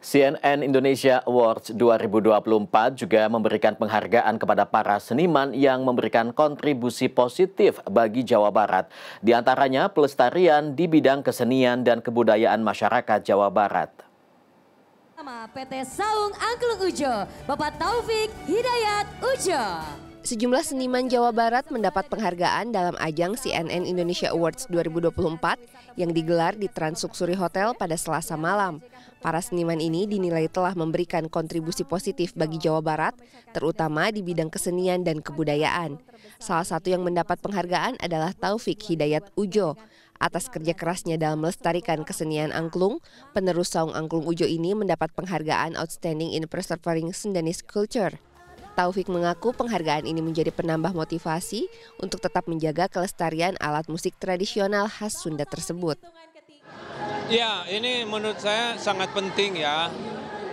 CNN Indonesia Awards 2024 juga memberikan penghargaan kepada para seniman yang memberikan kontribusi positif bagi Jawa Barat, di antaranya pelestarian di bidang kesenian dan kebudayaan masyarakat Jawa Barat. PT Saung Angklung Ujo, Bapak Taufik Hidayat Ujo. Sejumlah seniman Jawa Barat mendapat penghargaan dalam ajang CNN Indonesia Awards 2024 yang digelar di Transuksuri Hotel pada Selasa malam. Para seniman ini dinilai telah memberikan kontribusi positif bagi Jawa Barat, terutama di bidang kesenian dan kebudayaan. Salah satu yang mendapat penghargaan adalah Taufik Hidayat Ujo. Atas kerja kerasnya dalam melestarikan kesenian angklung, penerus saung angklung Ujo ini mendapat penghargaan Outstanding in Preserving Sundanese Culture. Taufik mengaku penghargaan ini menjadi penambah motivasi untuk tetap menjaga kelestarian alat musik tradisional khas Sunda tersebut. Ya, ini menurut saya sangat penting ya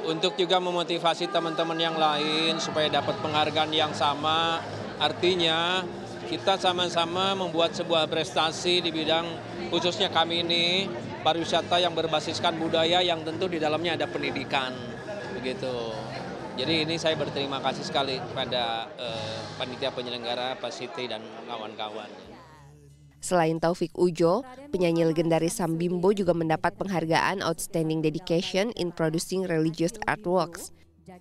untuk juga memotivasi teman-teman yang lain supaya dapat penghargaan yang sama. Artinya kita sama-sama membuat sebuah prestasi di bidang khususnya kami ini pariwisata yang berbasiskan budaya yang tentu di dalamnya ada pendidikan begitu. Jadi ini saya berterima kasih sekali kepada eh, panitia penyelenggara, Pak Siti dan kawan-kawan. Selain Taufik Ujo, penyanyi legendaris Sam Bimbo juga mendapat penghargaan Outstanding Dedication in Producing Religious Artworks.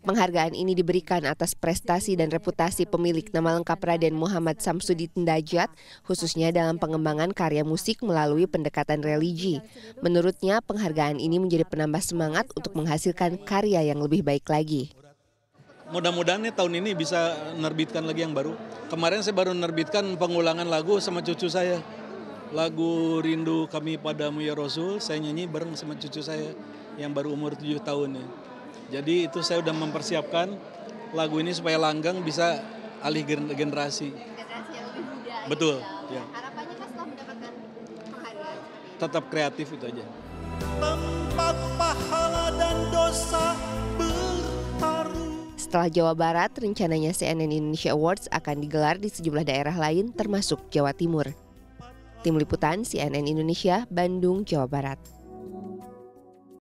Penghargaan ini diberikan atas prestasi dan reputasi pemilik nama lengkap Raden Muhammad Samsudin Dajat, khususnya dalam pengembangan karya musik melalui pendekatan religi. Menurutnya, penghargaan ini menjadi penambah semangat untuk menghasilkan karya yang lebih baik lagi mudah-mudahan nih tahun ini bisa nerbitkan lagi yang baru. Kemarin saya baru nerbitkan pengulangan lagu sama cucu saya. Lagu Rindu Kami Padamu Ya Rasul, saya nyanyi bareng sama cucu saya yang baru umur 7 tahun ya. Jadi itu saya udah mempersiapkan lagu ini supaya langgang bisa alih generasi. Generasi muda. Betul. Ya. Harapannya kan setelah mendapatkan penghargaan. Tetap kreatif itu aja. Tempat pahala dan dosa setelah Jawa Barat, rencananya CNN Indonesia Awards akan digelar di sejumlah daerah lain termasuk Jawa Timur. Tim Liputan CNN Indonesia, Bandung, Jawa Barat.